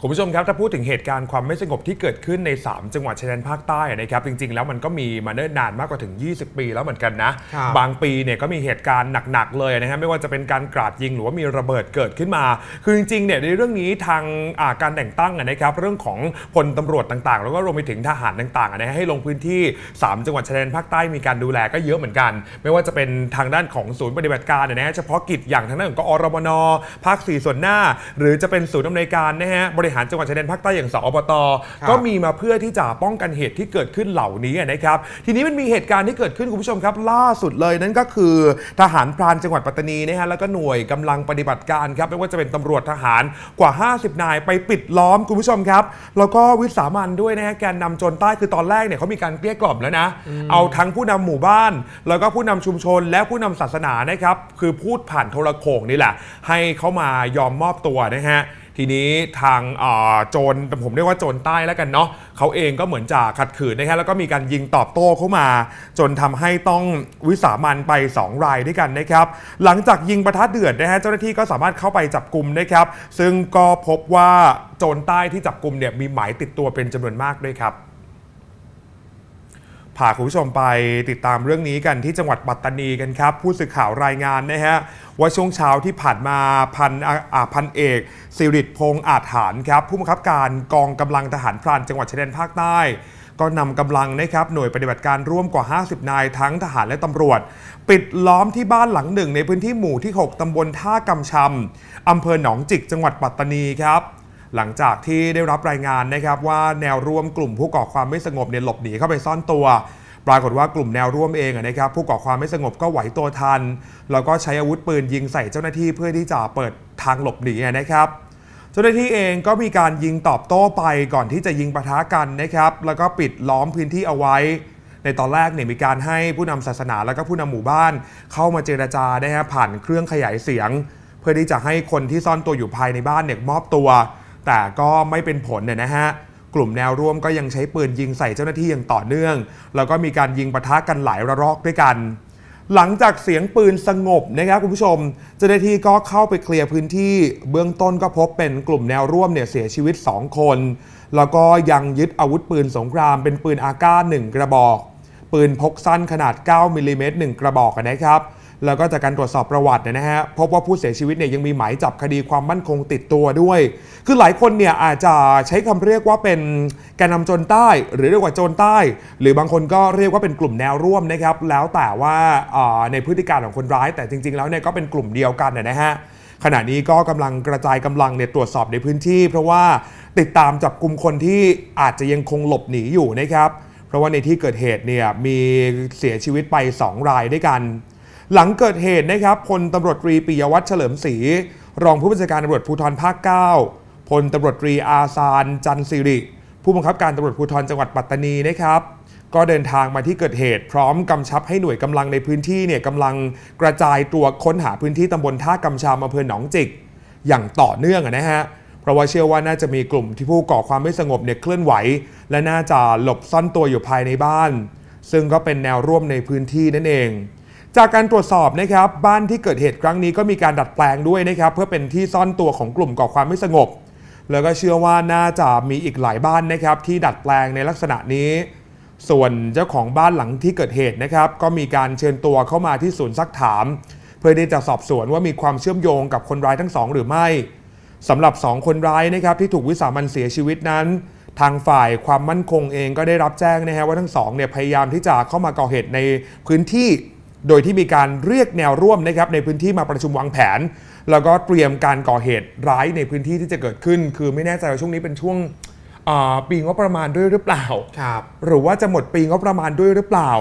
คุณผู้ชมครับ ถ้าพูดถึงเหตุการณ์ความไม่สงบที่เกิดขึ้นใน 3 จังหวัดชายแดนภาคใต้นะครับจริงๆ แล้วมันก็มีมาเนิ่นนานมากกว่าถึง 20 ปีแล้วเหมือนกันนะ บางปีเนี่ยก็มีเหตุการณ์หนัก ๆ เลยนะฮะ ไม่ว่าจะเป็นการกราดยิงหรือว่ามีระเบิดเกิดขึ้นมา คือจริงๆเนี่ยในเรื่องนี้ทางการแต่งตั้งนะครับ เรื่องของพลตำรวจต่างๆ แล้วก็รวมไปถึงทหารต่างๆนะให้ลงพื้นที่ 3 จังหวัดชายแดนภาคใต้มีการดูแลก็เยอะเหมือนกัน ไม่ว่าจะเป็นทางด้านของศูนย์ปฏิบัติการนะฮะเฉพาะกิจอย่างทางด้านของกอรมนภาค4ส่วนหน้าหรือจะเป็นศูนย์อำนวยการนะฮะบริหารจังหวัดชายแดนภาคใต้ อย่างสอบตก็มีมาเพื่อที่จะป้องกันเหตุที่เกิดขึ้นเหล่านี้นะครับ ทีนี้มันมีเหตุการณ์ที่เกิดขึ้นคุณผู้ชมครับ ล่าสุดเลยนั่นก็คือทหารพรานจังหวัดปัตตานีนะฮะแล้วก็หน่วยกำลังปฏิบัติการครับไม่ว่าจะเป็นตำรวจทหารกว่า 50 นายไปปิดล้อม คุณผู้ชมครับ แล้วก็วิสามันด้วยนะฮะแกนนำจนใต้คือตอนแรกเนี่ยเขามีการเปรี้ยกล่อมแล้วนะ เอาทั้งผู้นำหมู่บ้าน แล้วก็ผู้นำชุมชนและผู้นำศาสนานะครับ คือพูดผ่านโทรโข่งนี่แหละ ให้เขามายอมมอบตัวนะฮะทีนี้ทางโจรผมเรียกว่าโจรใต้แล้วกันเนาะเขาเองก็เหมือนจะขัดขืนนะครับแล้วก็มีการยิงตอบโต้เข้ามา จนทำให้ต้องวิสามันไป 2 รายด้วยกันนะครับ หลังจากยิงประทัดเดือดนะฮะเจ้าหน้าที่ก็สามารถเข้าไปจับกลุ่มนะครับซึ่งก็พบว่าโจรใต้ที่จับกลุ่มเนี่ยมีหมายติดตัวเป็นจำนวนมากด้วยครับพาคุณผู้ชมไปติดตามเรื่องนี้กันที่จังหวัดปัตตานีกันครับผู้สื่อข่าวรายงานนะฮะว่าช่วงเช้าที่ผ่านมาพันอาพันเอกสิริพงษ์อาจานครับผู้บังคับการกองกำลังทหารพรานจังหวัดชายแดนภาคใต้ ก็นำกำลังนะครับหน่วยปฏิบัติการร่วมกว่า 50 นายทั้งทหารและตำรวจ ปิดล้อมที่บ้านหลังหนึ่ง ในพื้นที่หมู่ที่6ตำบลท่ากำชาอำเภอหนองจิกจังหวัดปัตตานีครับหลังจากที่ได้รับรายงานนะครับว่าแนวร่วมกลุ่มผู้ก่อความไม่สงบเนี่ยหลบหนีเข้าไปซ่อนตัว ปรากฏว่ากลุ่มแนวร่วมเองนะครับผู้ก่อความไม่สงบก็ไหวตัวทัน แล้วก็ใช้อาวุธปืนยิงใส่เจ้าหน้าที่เพื่อที่จะเปิดทางหลบหนีนะครับ เจ้าหน้าที่เองก็มีการยิงตอบโต้ไปก่อนที่จะยิงปะทะกันนะครับ แล้วก็ปิดล้อมพื้นที่เอาไว้ ในตอนแรกเนี่ยมีการให้ผู้นำศาสนาและก็ผู้นำหมู่บ้านเข้ามาเจราจานะฮะผ่านเครื่องขยายเสียง เพื่อที่จะให้คนที่ซ่อนตัวอยู่ภายในบ้านเนี่ยมอบตัวแต่ก็ไม่เป็นผลเนี่ยนะฮะ กลุ่มแนวร่วมก็ยังใช้ปืนยิงใส่เจ้าหน้าที่อย่างต่อเนื่อง แล้วก็มีการยิงปะทะกันหลายระลอกด้วยกัน หลังจากเสียงปืนสงบนะครับคุณผู้ชม เจ้าหน้าที่ก็เข้าไปเคลียร์พื้นที่ เบื้องต้นก็พบเป็นกลุ่มแนวร่วมเนี่ยเสียชีวิต 2 คน แล้วก็ยังยึดอาวุธปืนสงคราม เป็นปืนอาก้างกระบอก ปืนพกสั้นขนาด 9มิลลิเมตรงกระบอกนะครับแล้วก็จากการตรวจสอบประวัติเนี่ยนะฮะพบว่าผู้เสียชีวิตเนี่ยยังมีหมายจับคดีความมั่นคงติดตัวด้วย คือหลายคนเนี่ยอาจจะใช้คำเรียกว่าเป็นแกนนาจนใต้ หรือเรียกว่าโจนใต้ หรือบางคนก็เรียกว่าเป็นกลุ่มแนวร่วมนะครับ แล้วแต่ว่าในพฤติการของคนร้ายแต่จริงๆแล้วเนี่ยก็เป็นกลุ่มเดียวกันนะฮะขณะนี้ก็กำลังกระจายกำลังเนี่ยตรวจสอบในพื้นที่ เพราะว่าติดตามจับกลุ่มคนที่อาจจะยังคงหลบหนีอยู่นะครับ เพราะว่าในที่เกิดเหตุเนี่ยมีเสียชีวิตไป 2 รายด้วยกันหลังเกิดเหตุนะครับพลตำรวจตรีปิยวัฒน์เฉลิมศรีรองผู้บัญชาการตำรวจภูธรภาค9พลตำรวจตรีอาซานจันสิริ ผู้บังคับการตำรวจภูธรจังหวัดปัตตานีนะครับ ก็เดินทางมาที่เกิดเหตุ พร้อมกำชับให้หน่วยกำลังในพื้นที่เนี่ยกำลังกระจายตัวค้นหาพื้นที่ตำบลท่ากำชามอำเภอหนองจิก อย่างต่อเนื่องนะฮะเพราะว่าเชื่อว่าน่าจะมีกลุ่ม ที่ผู้ก่อความไม่สงบเนี่ยเคลื่อนไหว และน่าจะหลบซ่อนตัวอยู่ภายในบ้าน ซึ่งก็เป็นแนวร่วมในพื้นที่นั่นเองจากการตรวจสอบนะครับบ้านที่เกิดเหตุครั้งนี้ก็มีการดัดแปลงด้วยนะครับเพื่อเป็นที่ซ่อนตัวของกลุ่มก่อความไม่สงบ แล้วก็เชื่อว่าน่าจะมีอีกหลายบ้านนะครับที่ดัดแปลงในลักษณะนี้ ส่วนเจ้าของบ้านหลังที่เกิดเหตุนะครับ ก็มีการเชิญตัวเข้ามาที่ศูนย์ซักถาม เพื่อที่จะสอบสวนว่ามีความเชื่อมโยงกับคนร้ายทั้งสองหรือไม่สำหรับ 2 คนร้ายนะครับที่ถูกวิสามันเสียชีวิตนั้น ทางฝ่ายความมั่นคงเองก็ได้รับแจ้งนะฮะว่าทั้งสองเนี่ยพยายามที่จะเข้ามาก่อเหตุในพื้นที่โดยที่มีการเรียกแนวร่วมนะครับในพื้นที่มาประชุมวางแผน แล้วก็เตรียมการก่อเหตุร้ายในพื้นที่ที่จะเกิดขึ้น คือไม่แน่ใจว่าช่วงนี้เป็นช่วงปีงบประมาณด้วยหรือเปล่าหรือว่าจะหมดปีงบประมาณด้วยหรือเปล่า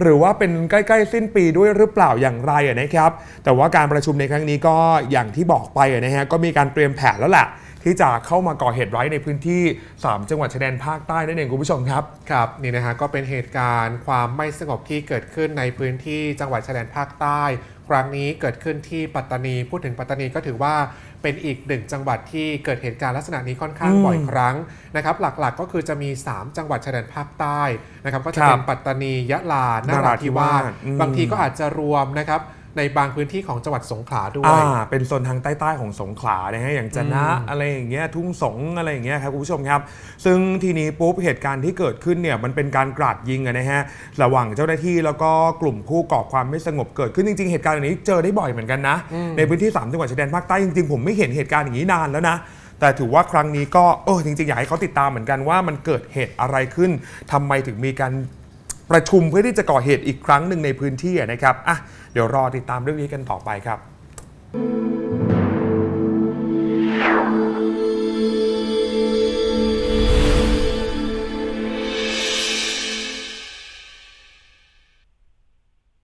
หรือว่าเป็นใกล้ๆ สิ้นปีด้วยหรือเปล่าอย่างไรนะครับแต่ว่าการประชุมในครั้งนี้ก็อย่างที่บอกไปนะฮะก็มี การเตรียมแผนแล้วแหละที่จะเข้ามาก่อเหตุไร้ในพื้นที่ 3 จังหวัดชายแดนภาคใต้นั่นเองคุณผู้ชมครับครับ นี่นะฮะก็เป็นเหตุการณ์ ความไม่สงบที่เกิดขึ้นในพื้นที่จังหวัดชายแดนภาคใต้ ครั้งนี้เกิดขึ้นที่ปัตตานี พูดถึงปัตตานีก็ถือว่าเป็นอีกหนึ่งจังหวัดที่เกิดเหตุการณ์ลักษณะนี้ค่อนข้างบ่อยครั้งนะครับ หลักๆ ก็คือจะมี 3 จังหวัดชายแดนภาคใต้นะครับ ก็จะเป็นปัตตานียะลานราธิวาสบางทีก็อาจจะรวมนะครับในบางพื้นที่ของจังหวัดสงขลาด้วยอ่า เป็นโซนทางใต้ๆของสงขลานะฮะ อย่างจันะออะไรอย่างเงี้ยทุ่งสงอะไรอย่างเงี้ยครับคุณผู้ชมครับ ซึ่งทีนี้ปุ๊บเหตุการณ์ที่เกิดขึ้นเนี่ยมันเป็นการกราดยิงนะฮะระหว่างเจ้าหน้าที่แล้วก็กลุ่มผู้ก่อความไม่สงบเกิดขึ้นจริงๆ เหตุการณ์อย่างนี้เจอได้บ่อยเหมือนกันนะในพื้นที่สามจังหวัดชายแดนภาคใต้จริงๆผมไม่เห็นเหตุการณ์อย่างนี้นานแล้วนะ แต่ถือว่าครั้งนี้ก็เออจริงๆอยากให้เขาติดตามเหมือนกันว่ามันเกิดเหตุอะไรขึ้นทำไมถึงมีการประชุมเพื่อที่จะก่อเหตุอีกครั้งหนึ่งในพื้นที่นะครับ อ่ะ เดี๋ยวรอติดตามเรื่องนี้กันต่อไปครับ thank you